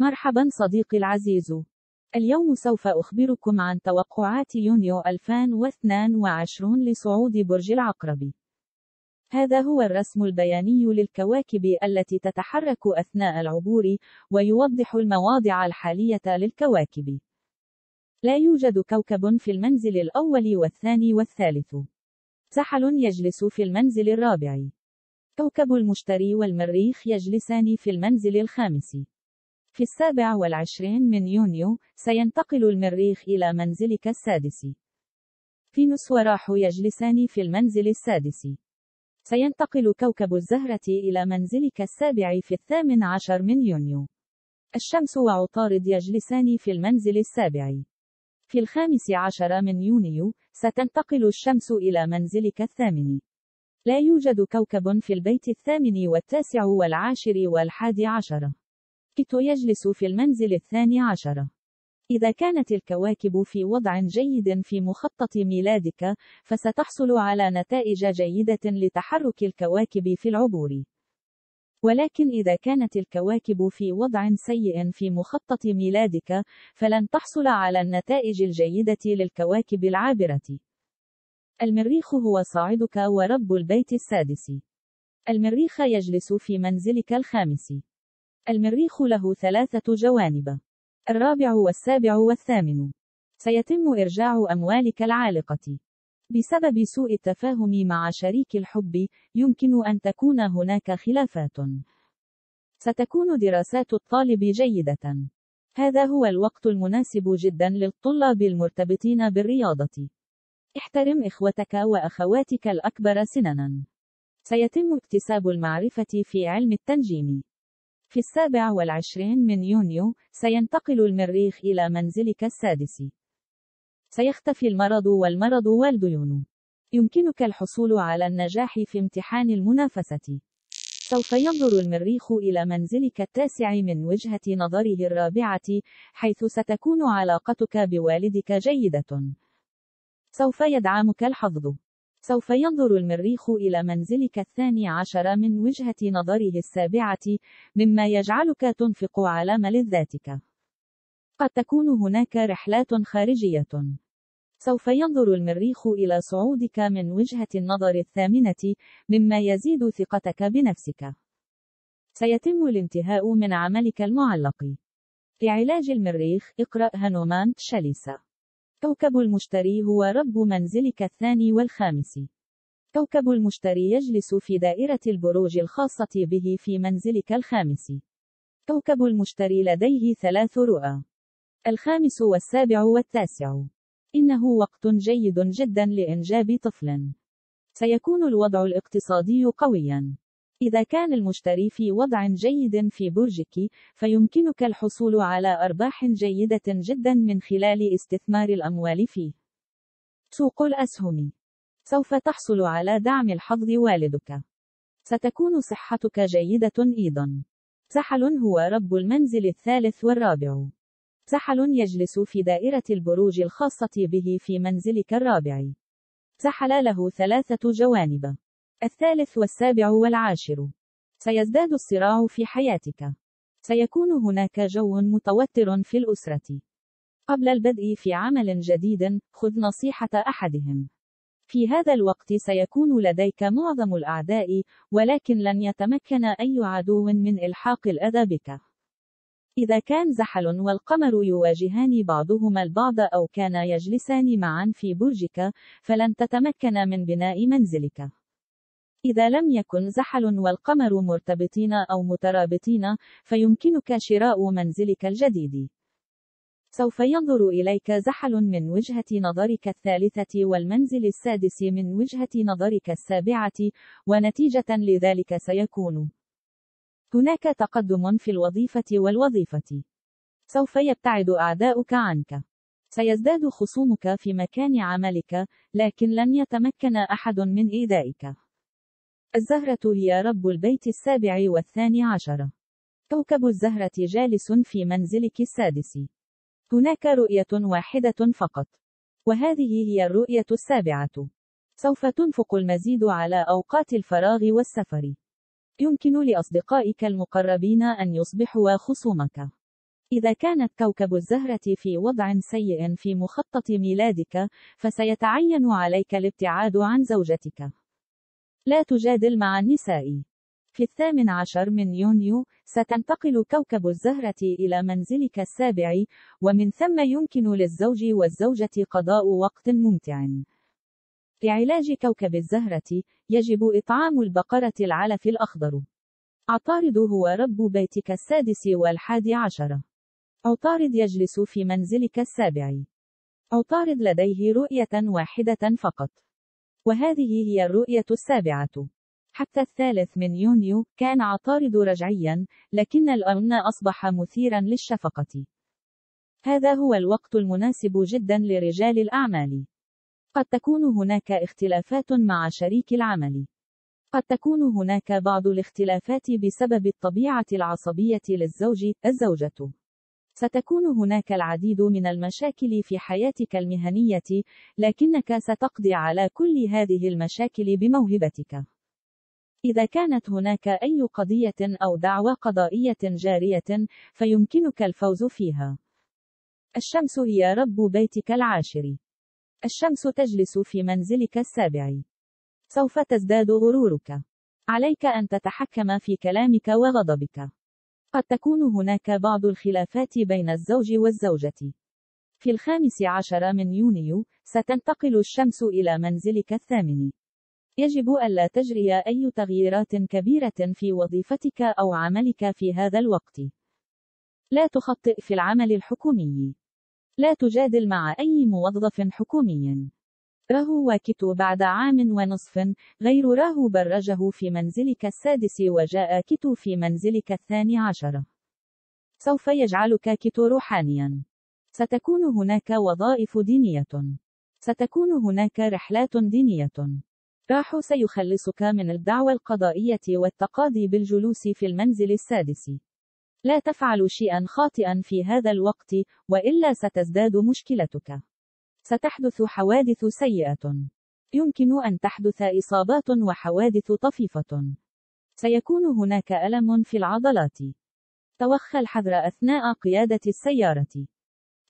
مرحبا صديقي العزيز. اليوم سوف أخبركم عن توقعات يونيو 2022 لصعود برج العقرب. هذا هو الرسم البياني للكواكب التي تتحرك أثناء العبور، ويوضح المواضع الحالية للكواكب. لا يوجد كوكب في المنزل الأول والثاني والثالث. سحل يجلس في المنزل الرابع. كوكب المشتري والمريخ يجلسان في المنزل الخامس. في السابع والعشرين من يونيو سينتقل المريخ إلى منزلك السادس فينوس وراحو يجلسان في المنزل السادس سينتقل كوكب الزهرة إلى منزلك السابع في الثامن عشر من يونيو الشمس وعطارد يجلسان في المنزل السابع في الخامس عشر من يونيو ستنتقل الشمس إلى منزلك الثامن لا يوجد كوكب في البيت الثامن والتاسع والعاشر والحادي عشر كيتو يجلس في المنزل الثاني عشر. إذا كانت الكواكب في وضع جيد في مخطط ميلادك، فستحصل على نتائج جيدة لتحرك الكواكب في العبور. ولكن إذا كانت الكواكب في وضع سيء في مخطط ميلادك، فلن تحصل على النتائج الجيدة للكواكب العابرة. المريخ هو صاعدك ورب البيت السادس. المريخ يجلس في منزلك الخامس. المريخ له ثلاثة جوانب. الرابع والسابع والثامن. سيتم إرجاع أموالك العالقة. بسبب سوء التفاهم مع شريك الحب، يمكن أن تكون هناك خلافات. ستكون دراسات الطالب جيدة. هذا هو الوقت المناسب جدا للطلاب المرتبطين بالرياضة. احترم إخوتك وأخواتك الأكبر سنًا. سيتم اكتساب المعرفة في علم التنجيم. في السابع والعشرين من يونيو سينتقل المريخ إلى منزلك السادس سيختفي المرض والمرض والديون يمكنك الحصول على النجاح في امتحان المنافسة سوف ينظر المريخ إلى منزلك التاسع من وجهة نظره الرابعة حيث ستكون علاقتك بوالدك جيدة سوف يدعمك الحظ سوف ينظر المريخ إلى منزلك الثاني عشر من وجهة نظره السابعة، مما يجعلك تنفق على ملذاتك. قد تكون هناك رحلات خارجية. سوف ينظر المريخ إلى صعودك من وجهة النظر الثامنة، مما يزيد ثقتك بنفسك. سيتم الانتهاء من عملك المعلق. لعلاج المريخ اقرأ هانومان شليسة كوكب المشتري هو رب منزلك الثاني والخامس. كوكب المشتري يجلس في دائرة البروج الخاصة به في منزلك الخامس. كوكب المشتري لديه ثلاث رؤى. الخامس والسابع والتاسع. إنه وقت جيد جدا لإنجاب طفل. سيكون الوضع الاقتصادي قويا. إذا كان المشتري في وضع جيد في برجك، فيمكنك الحصول على أرباح جيدة جدا من خلال استثمار الأموال فيه. سوق الأسهم سوف تحصل على دعم الحظ والدك. ستكون صحتك جيدة أيضا. سحل هو رب المنزل الثالث والرابع. سحل يجلس في دائرة البروج الخاصة به في منزلك الرابع. سحل له ثلاثة جوانب. الثالث والسابع والعاشر سيزداد الصراع في حياتك سيكون هناك جو متوتر في الأسرة قبل البدء في عمل جديد خذ نصيحة أحدهم في هذا الوقت سيكون لديك معظم الأعداء ولكن لن يتمكن أي عدو من إلحاق الأذى بك إذا كان زحل والقمر يواجهان بعضهما البعض أو كانا يجلسان معا في برجك، فلن تتمكن من بناء منزلك. إذا لم يكن زحل والقمر مرتبطين أو مترابطين، فيمكنك شراء منزلك الجديد. سوف ينظر إليك زحل من وجهة نظرك الثالثة والمنزل السادس من وجهة نظرك السابعة، ونتيجة لذلك سيكون هناك تقدم في الوظيفة والوظيفة. سوف يبتعد أعداؤك عنك. سيزداد خصومك في مكان عملك، لكن لن يتمكن أحد من إيذائك. الزهرة هي رب البيت السابع والثاني عشر. كوكب الزهرة جالس في منزلك السادس. هناك رؤية واحدة فقط. وهذه هي الرؤية السابعة. سوف تنفق المزيد على أوقات الفراغ والسفر. يمكن لأصدقائك المقربين أن يصبحوا خصومك. إذا كانت كوكب الزهرة في وضع سيء في مخطط ميلادك، فسيتعين عليك الابتعاد عن زوجتك. لا تجادل مع النساء في الثامن عشر من يونيو ستنتقل كوكب الزهرة إلى منزلك السابع ومن ثم يمكن للزوج والزوجة قضاء وقت ممتع لعلاج كوكب الزهرة يجب إطعام البقرة العلف الأخضر عطارد هو رب بيتك السادس والحادي عشر عطارد يجلس في منزلك السابع عطارد لديه رؤية واحدة فقط وهذه هي الرؤية السابعة. حتى الثالث من يونيو كان عطارد رجعيا لكن الأمن أصبح مثيرا للشفقة هذا هو الوقت المناسب جدا لرجال الأعمال قد تكون هناك اختلافات مع شريك العمل قد تكون هناك بعض الاختلافات بسبب الطبيعة العصبية للزوج الزوجة ستكون هناك العديد من المشاكل في حياتك المهنية، لكنك ستقضي على كل هذه المشاكل بموهبتك. إذا كانت هناك أي قضية أو دعوى قضائية جارية، فيمكنك الفوز فيها. الشمس هي رب بيتك العاشر. الشمس تجلس في منزلك السابع. سوف تزداد غرورك. عليك أن تتحكم في كلامك وغضبك. قد تكون هناك بعض الخلافات بين الزوج والزوجة. في الخامس عشر من يونيو، ستنتقل الشمس إلى منزلك الثامن. يجب ألا تجري أي تغييرات كبيرة في وظيفتك أو عملك في هذا الوقت. لا تخطئ في العمل الحكومي. لا تجادل مع أي موظف حكومي. راهو رهوكت بعد عام ونصف غير راهو برجه في منزلك السادس وجاء كيتو في منزلك الثاني عشر سوف يجعلك كيتو روحانيا ستكون هناك وظائف دينية ستكون هناك رحلات دينية راح سيخلصك من الدعوى القضائية والتقاضي بالجلوس في المنزل السادس لا تفعل شيئا خاطئا في هذا الوقت وإلا ستزداد مشكلتك ستحدث حوادث سيئة. يمكن أن تحدث إصابات وحوادث طفيفة. سيكون هناك ألم في العضلات. توخى الحذر أثناء قيادة السيارة.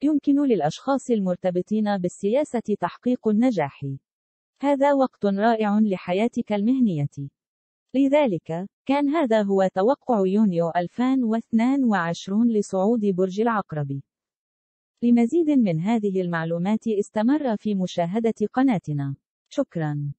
يمكن للأشخاص المرتبطين بالسياسة تحقيق النجاح. هذا وقت رائع لحياتك المهنية. لذلك، كان هذا هو توقع يونيو 2022 لصعود برج العقرب. لمزيد من هذه المعلومات استمر في مشاهدة قناتنا. شكراً.